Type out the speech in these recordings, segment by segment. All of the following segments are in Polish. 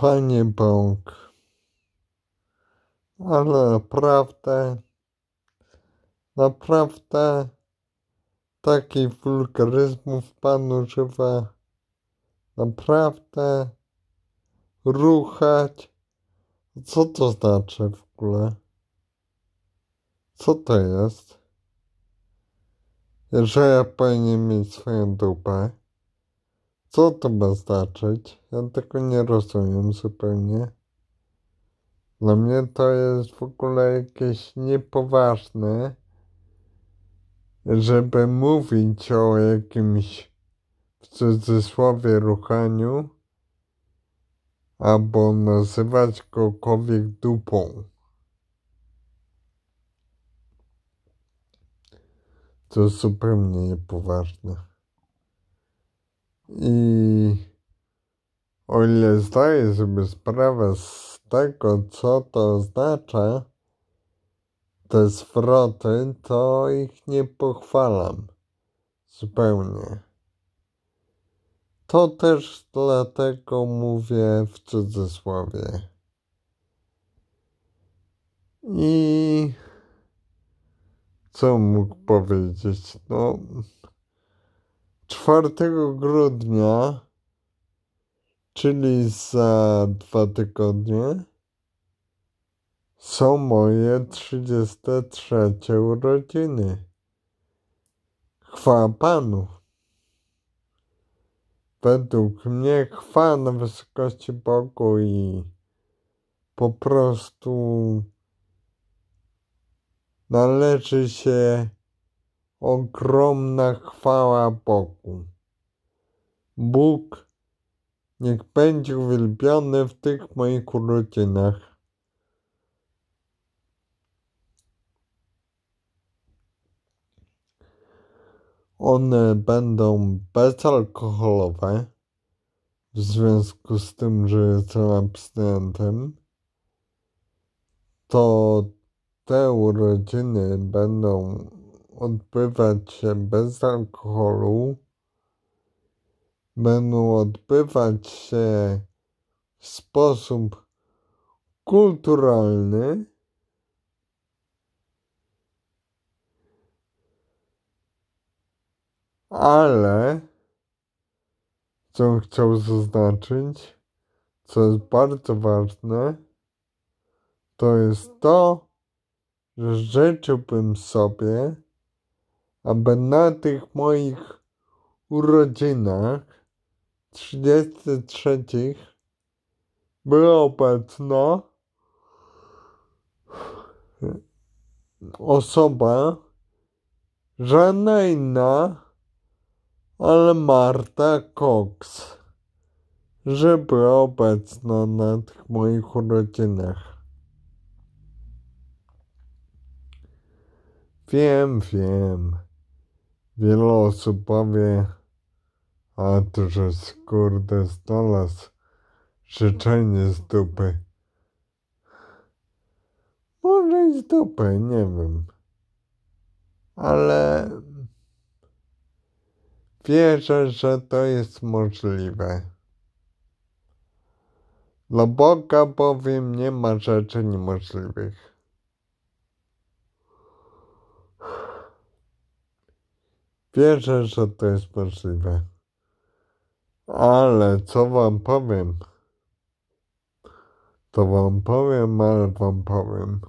Panie Bóg, ale naprawdę, naprawdę takich wulgaryzmów Pan używa. Naprawdę ruchać. Co to znaczy w ogóle? Co to jest? jeżeli ja powinien mieć swoją dupę. Co to ma znaczyć? Ja tego nie rozumiem zupełnie. Dla mnie to jest w ogóle jakieś niepoważne, żeby mówić o jakimś w cudzysłowie ruchaniu, albo nazywać kogokolwiek dupą. To zupełnie niepoważne. I o ile zdaję sobie sprawę z tego, co to oznacza, te zwroty, to ich nie pochwalam zupełnie. To też dlatego mówię w cudzysłowie. I co mógł powiedzieć? No. 4 grudnia, czyli za dwa tygodnie, są moje 33 urodziny. Chwa Panu. Według mnie chwała na wysokości Bogu i po prostu należy się ogromna chwała Bogu. Bóg niech będzie uwielbiony w tych moich urodzinach. One będą bezalkoholowe, w związku z tym, że jestem abstynentem, to te urodziny będą odbywać się bez alkoholu, będą odbywać się w sposób kulturalny. Ale co chciał zaznaczyć, co jest bardzo ważne, to jest to, że życzyłbym sobie, aby na tych moich urodzinach 33 było obecna osoba, żadna inna, ale Marta Cox, że była obecna na tych moich urodzinach. Wiem, wiem. Wiele osób powie, a to, że skurde stolas życzenie z dupy. Może i z dupy, nie wiem. Ale wierzę, że to jest możliwe. Dla Boga bowiem nie ma rzeczy niemożliwych. Wierzę, że to jest możliwe. Ale co wam powiem? To wam powiem, ale wam powiem.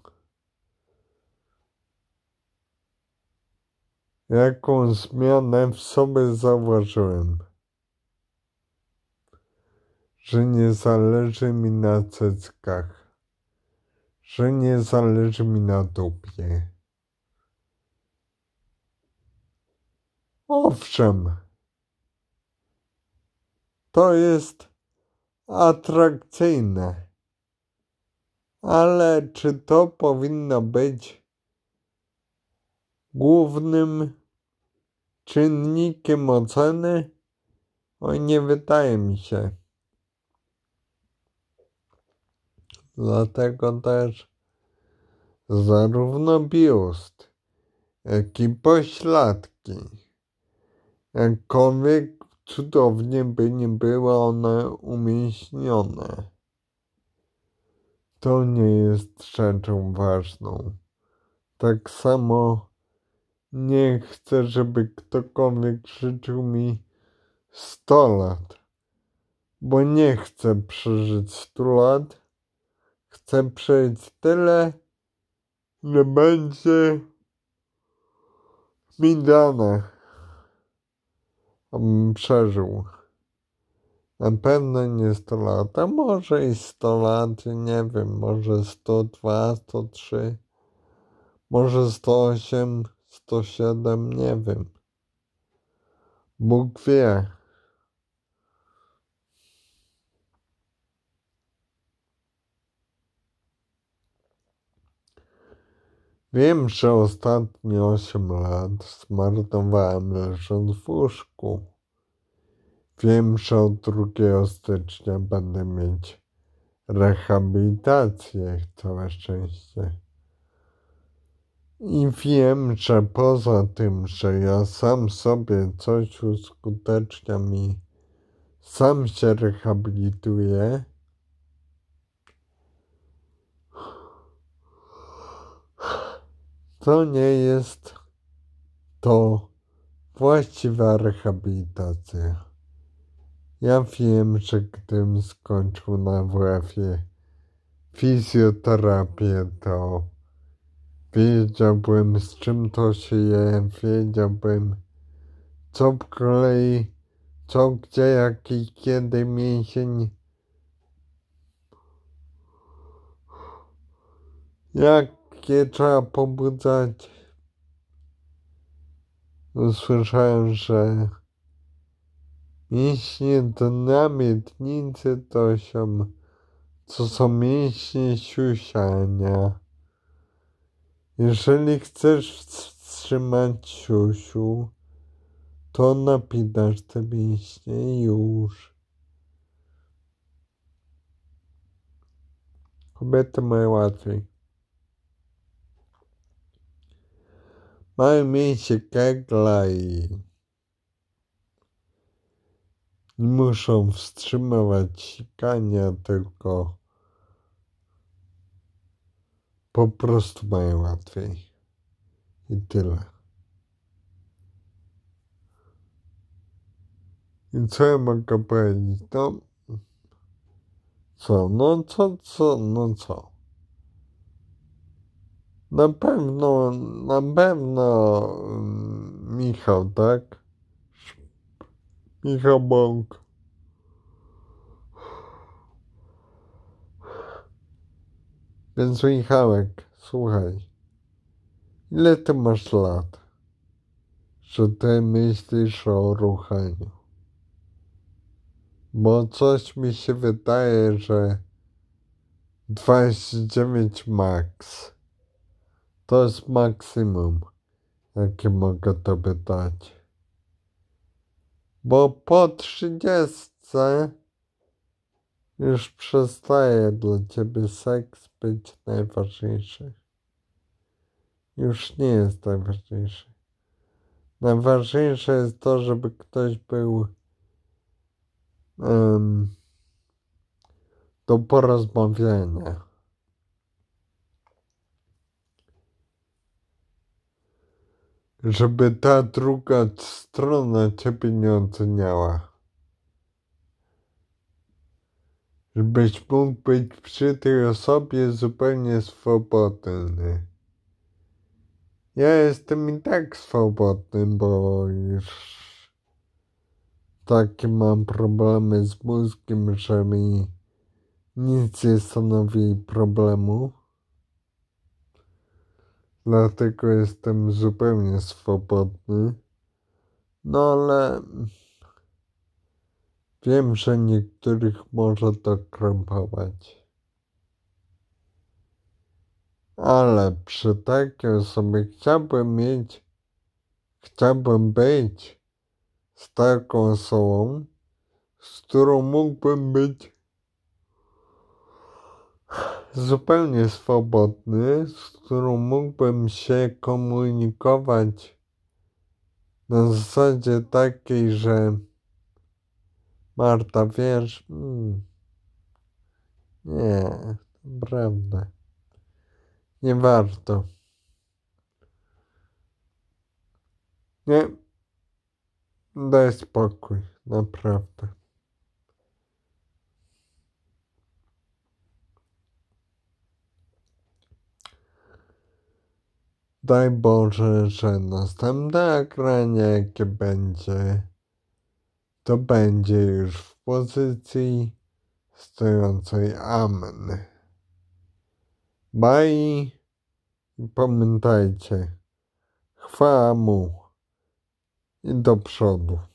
Jaką zmianę w sobie zauważyłem? Że nie zależy mi na cyckach. Że nie zależy mi na dupie Owszem, to jest atrakcyjne, ale czy to powinno być głównym czynnikiem oceny? O nie wydaje mi się. Dlatego też zarówno biust, jak i pośladki Jakkolwiek cudownie by nie były one umieśnione. to nie jest rzeczą ważną. Tak samo nie chcę, żeby ktokolwiek życzył mi 100 lat, bo nie chcę przeżyć 100 lat. Chcę przeżyć tyle, że będzie mi dane przeżył. Na pewno nie 100 lat, a może i 100 lat, nie wiem, może 102, 103, może 108, 107, nie wiem. Bóg wie. Wiem, że ostatnie osiem lat zmarnowałem leżąc w łóżku. Wiem, że od 2 stycznia będę mieć rehabilitację, całe szczęście. I wiem, że poza tym, że ja sam sobie coś uskuteczniam i sam się rehabilituję, to nie jest to właściwa rehabilitacja. Ja wiem, że gdybym skończył na WF-ie fizjoterapię, to wiedziałbym z czym to się je, wiedziałbym co w kolei, co gdzie, jaki kiedy mięsień, jak nie trzeba pobudzać. Usłyszałem, że mięśnie to namietnicy to się, co są mięśnie siusiania. Jeżeli chcesz wstrzymać siusiu, to napinasz te mięśnie już. Kobiety mają łatwiej. Mai mim się i nie muszą wstrzymywać sikania, tylko po prostu mają łatwiej. I tyle. I co ja mogę powiedzieć? No, co, no co, co, no co? Na pewno, na pewno mm, Michał, tak? Michał Bąk. Więc Michałek, słuchaj, ile ty masz lat, że ty myślisz o ruchaniu? Bo coś mi się wydaje, że 29 max. To jest maksimum, jakie mogę tobie dać. Bo po trzydziestce już przestaje dla ciebie seks być najważniejszy. Już nie jest najważniejszy. Najważniejsze jest to, żeby ktoś był um, do porozmawiania. żeby ta druga strona ciebie nie oceniała. Żebyś mógł być przy tej osobie zupełnie swobodny. Ja jestem i tak swobodny, bo już takie mam problemy z mózgiem, że mi nic nie stanowi problemu. Dlatego jestem zupełnie swobodny. No ale wiem, że niektórych może to krępować. Ale przy takiej osobie chciałbym mieć, chciałbym być z taką osobą, z którą mógłbym być zupełnie swobodny, z którą mógłbym się komunikować na zasadzie takiej, że Marta, wiesz, mm, nie, naprawdę, nie warto. Nie, daj spokój, naprawdę. Daj Boże, że następne nagranie, jakie będzie, to będzie już w pozycji stojącej Amen. Bye! Pamiętajcie, chwała mu i do przodu.